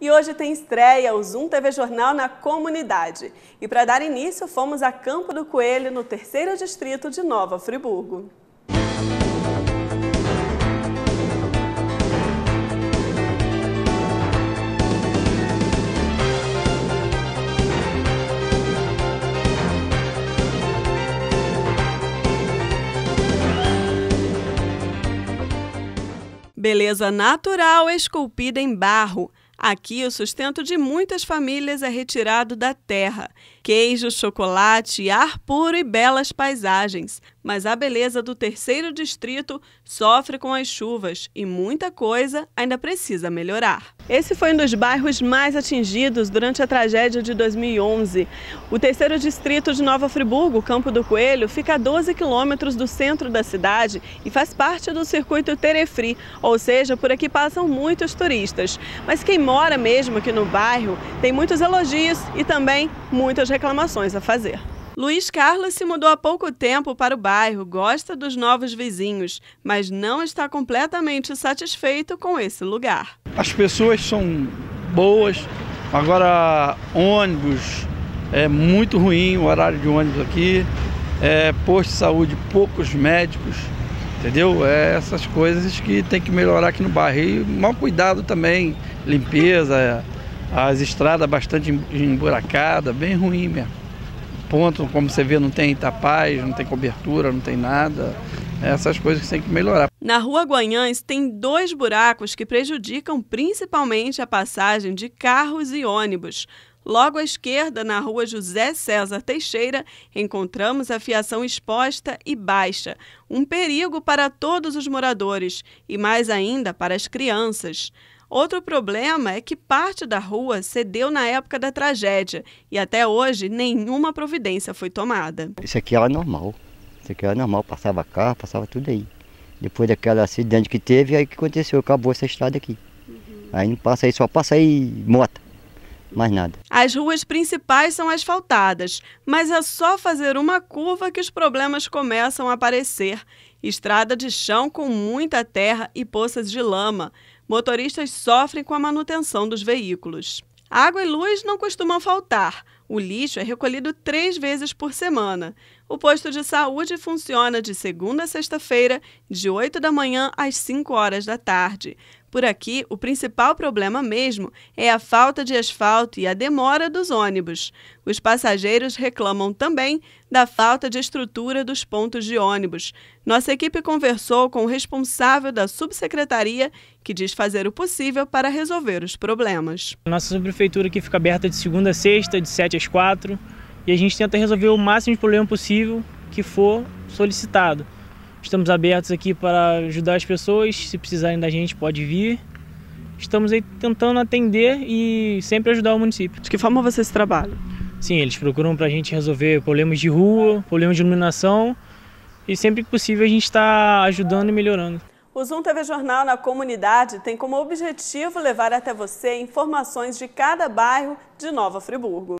E hoje tem estreia o Zoom TV Jornal na comunidade. E para dar início, fomos a Campo do Coelho, no terceiro distrito de Nova Friburgo. Beleza natural esculpida em barro. Aqui, o sustento de muitas famílias é retirado da terra: queijo, chocolate, ar puro e belas paisagens mas a beleza do terceiro distrito sofre com as chuvas e muita coisa ainda precisa melhorar. Esse foi um dos bairros mais atingidos durante a tragédia de 2011. O terceiro distrito de Nova Friburgo, Campo do Coelho, fica a 12 quilômetros do centro da cidade e faz parte do circuito Terefri, ou seja, por aqui passam muitos turistas. Mas quem mora mesmo aqui no bairro tem muitos elogios e também muitas reclamações a fazer. Luiz Carlos se mudou há pouco tempo para o bairro, gosta dos novos vizinhos, mas não está completamente satisfeito com esse lugar. As pessoas são boas, agora ônibus é muito ruim, o horário de ônibus aqui, é, posto de saúde, poucos médicos, entendeu? É essas coisas que tem que melhorar aqui no bairro. E mau cuidado também, limpeza, as estradas bastante emburacadas, bem ruim mesmo ponto, como você vê, não tem tapaz, não tem cobertura, não tem nada. É essas coisas que tem que melhorar. Na rua Guanhães tem dois buracos que prejudicam principalmente a passagem de carros e ônibus. Logo à esquerda, na rua José César Teixeira, encontramos a fiação exposta e baixa, um perigo para todos os moradores e mais ainda para as crianças. Outro problema é que parte da rua cedeu na época da tragédia e até hoje nenhuma providência foi tomada. Isso aqui era é normal. Isso aqui era é normal, passava carro, passava tudo aí. Depois daquela acidente que teve, aí que aconteceu, acabou essa estrada aqui. Uhum. Aí não passa aí, só passa aí moto mais nada. As ruas principais são asfaltadas, mas é só fazer uma curva que os problemas começam a aparecer estrada de chão com muita terra e poças de lama. Motoristas sofrem com a manutenção dos veículos. Água e luz não costumam faltar. O lixo é recolhido três vezes por semana. O posto de saúde funciona de segunda a sexta-feira, de 8 da manhã às 5 horas da tarde. Por aqui, o principal problema mesmo é a falta de asfalto e a demora dos ônibus. Os passageiros reclamam também da falta de estrutura dos pontos de ônibus. Nossa equipe conversou com o responsável da subsecretaria, que diz fazer o possível para resolver os problemas. Nossa subprefeitura aqui fica aberta de segunda a sexta, de 7 às 4 e a gente tenta resolver o máximo de problema possível que for solicitado. Estamos abertos aqui para ajudar as pessoas, se precisarem da gente pode vir. Estamos aí tentando atender e sempre ajudar o município. De que forma vocês trabalham? Sim, eles procuram para a gente resolver problemas de rua, problemas de iluminação e sempre que possível a gente está ajudando e melhorando. O Zoom TV Jornal na Comunidade tem como objetivo levar até você informações de cada bairro de Nova Friburgo.